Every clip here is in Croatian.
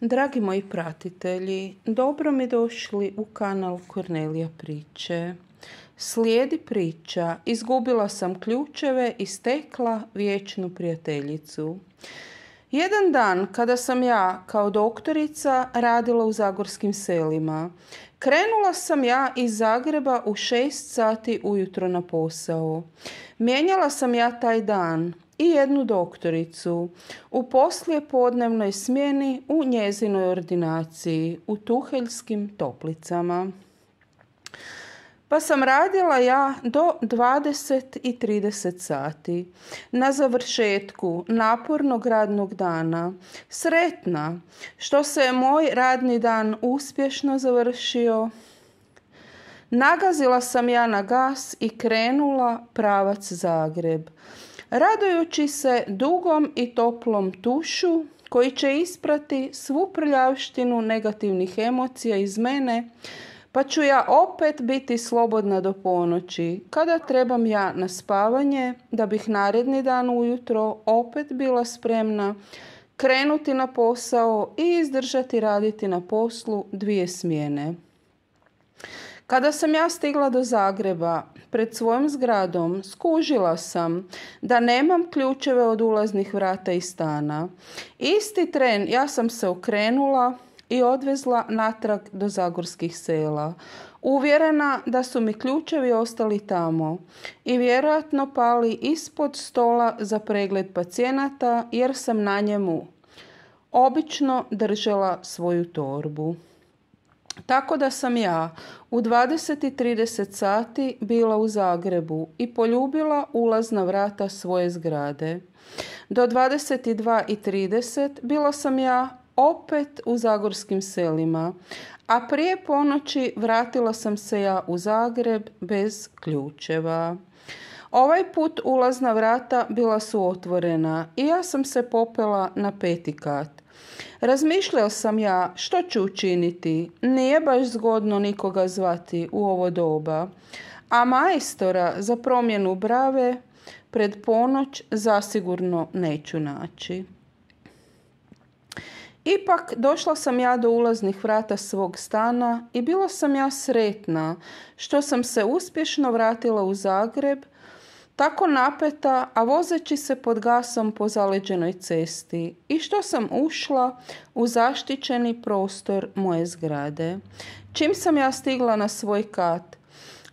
Dragi moji pratitelji, dobro mi došli u kanal Kornelija Priče. Slijedi priča Izgubila sam ključeve i stekla vječnu prijateljicu. Jedan dan kada sam ja kao doktorica radila u zagorskim selima, krenula sam ja iz Zagreba u 6 sati ujutro na posao. Mijenjala sam ja taj dan i jednu doktoricu u poslije podnevnoj smjeni u njezinoj ordinaciji u Tuheljskim toplicama. Pa sam radila ja do 20 i 30 sati. Na završetku napornog radnog dana sretna što se je moj radni dan uspješno završio. Nagazila sam ja na gas i krenula pravac Zagreb. Radujući se dugom i toplom tušu koji će isprati svu prljavštinu negativnih emocija iz mene, pa ću ja opet biti slobodna do ponoći, kada trebam ja na spavanje, da bih naredni dan ujutro opet bila spremna krenuti na posao i izdržati raditi na poslu dvije smjene. Kada sam ja stigla do Zagreba, pred svojom zgradom skužila sam da nemam ključeve od ulaznih vrata i stana. Isti tren ja sam se okrenula, i odvezla natrag do Zagorskih sela. Uvjerena da su mi ključevi ostali tamo i vjerojatno pali ispod stola za pregled pacijenata jer sam na njemu obično držala svoju torbu. Tako da sam ja u 20.30 sati bila u Zagrebu i poljubila ulazna vrata svoje zgrade. Do 22.30 bila sam ja opet u zagorskim selima, a prije ponoći vratila sam se ja u Zagreb bez ključeva. Ovaj put ulazna vrata bila su otvorena i ja sam se popela na peti kat. Razmišljao sam ja što ću učiniti, nije baš zgodno nikoga zvati u ovo doba. A majstora za promjenu brave pred ponoć zasigurno neću naći. Ipak došla sam ja do ulaznih vrata svog stana i bila sam ja sretna što sam se uspješno vratila u Zagreb, tako napeta, a vozeći se pod gasom po zaleđenoj cesti i što sam ušla u zaštićeni prostor moje zgrade. Čim sam ja stigla na svoj kat,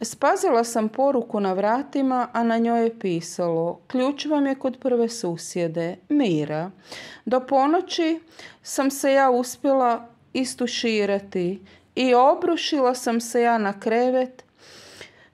Spazila sam poruku na vratima, a na njoj je pisalo Ključ vam je kod prve susjede, Mira. Do ponoći sam se ja uspjela istuširati i obrušila sam se ja na krevet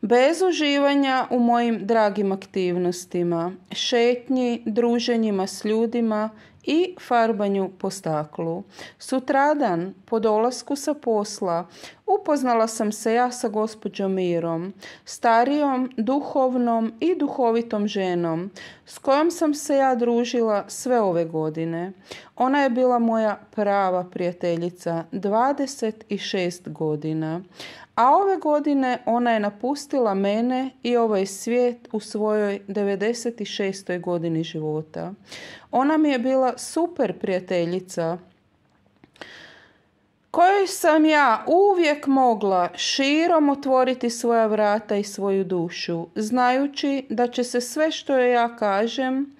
bez uživanja u mojim dragim aktivnostima, šetnji, druženjima s ljudima i farbanju po staklu. Sutradan, po dolasku sa posla, upoznala sam se ja sa gospođom Mirom, starijom, duhovnom i duhovitom ženom, s kojom sam se ja družila sve ove godine. Ona je bila moja prava prijateljica 26 godina, a ove godine ona je napustila mene i ovaj svijet u svojoj 96. godini života. Ona mi je bila super prijateljica kojoj sam ja uvijek mogla širom otvoriti svoja vrata i svoju dušu, znajući da će se sve što ja kažem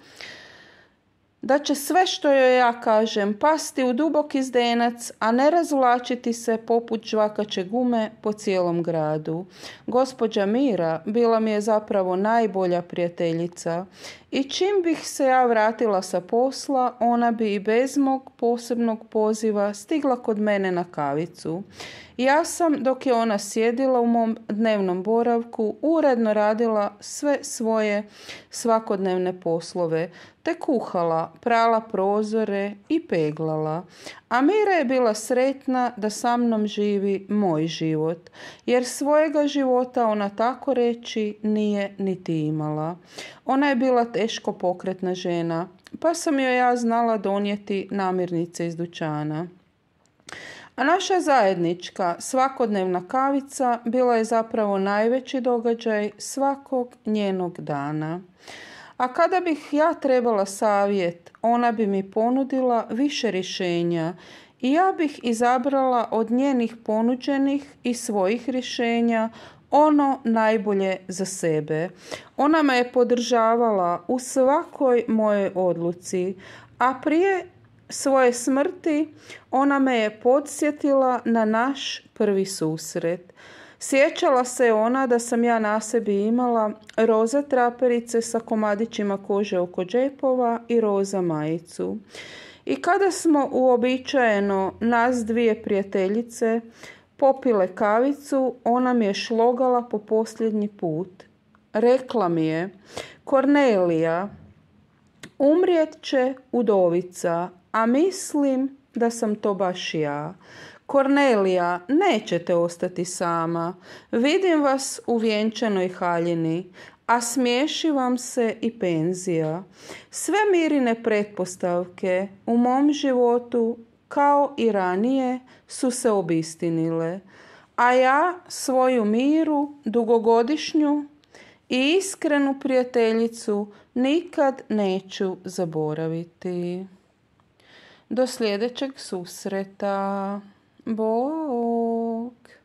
da će sve što joj ja kažem pasti u duboki zdenac, a ne razvlačiti se poput žvakače gume po cijelom gradu. Gospođa Mira bila mi je zapravo najbolja prijateljica i čim bih se ja vratila sa posla, ona bi i bez mog posebnog poziva stigla kod mene na kavicu. Ja sam, dok je ona sjedila u mom dnevnom boravku, uredno radila sve svoje svakodnevne poslove, te kuhala, prala prozore i peglala. A Mira je bila sretna da sa mnom živi moj život, jer svojega života ona tako reći nije niti imala. Ona je bila teško pokretna žena, pa sam joj ja znala donijeti namirnice iz dućana. A naša zajednička svakodnevna kavica bila je zapravo najveći događaj svakog njenog dana. A kada bih ja trebala savjet, ona bi mi ponudila više rješenja i ja bih izabrala od njenih ponuđenih i svojih rješenja ono najbolje za sebe. Ona me je podržavala u svakoj mojoj odluci, a prije svoje smrti ona me je podsjetila na naš prvi susret. Sjećala se ona da sam ja na sebi imala roza traperice sa komadićima kože oko džepova i roza majicu. I kada smo uobičajeno nas dvije prijateljice popile kavicu, ona mi je šlogala po posljednji put. Rekla mi je, Kornelija, umrijet će udovica, a mislim da sam to baš ja. Kornelija, nećete ostati sama. Vidim vas u vjenčanoj haljini, a smiješi vam se i penzija. Sve mirine pretpostavke u mom životu, kao i ranije, su se obistinile. A ja svoju miru, dugogodišnju i iskrenu prijateljicu nikad neću zaboraviti. Do sljedećeg susreta. Bog.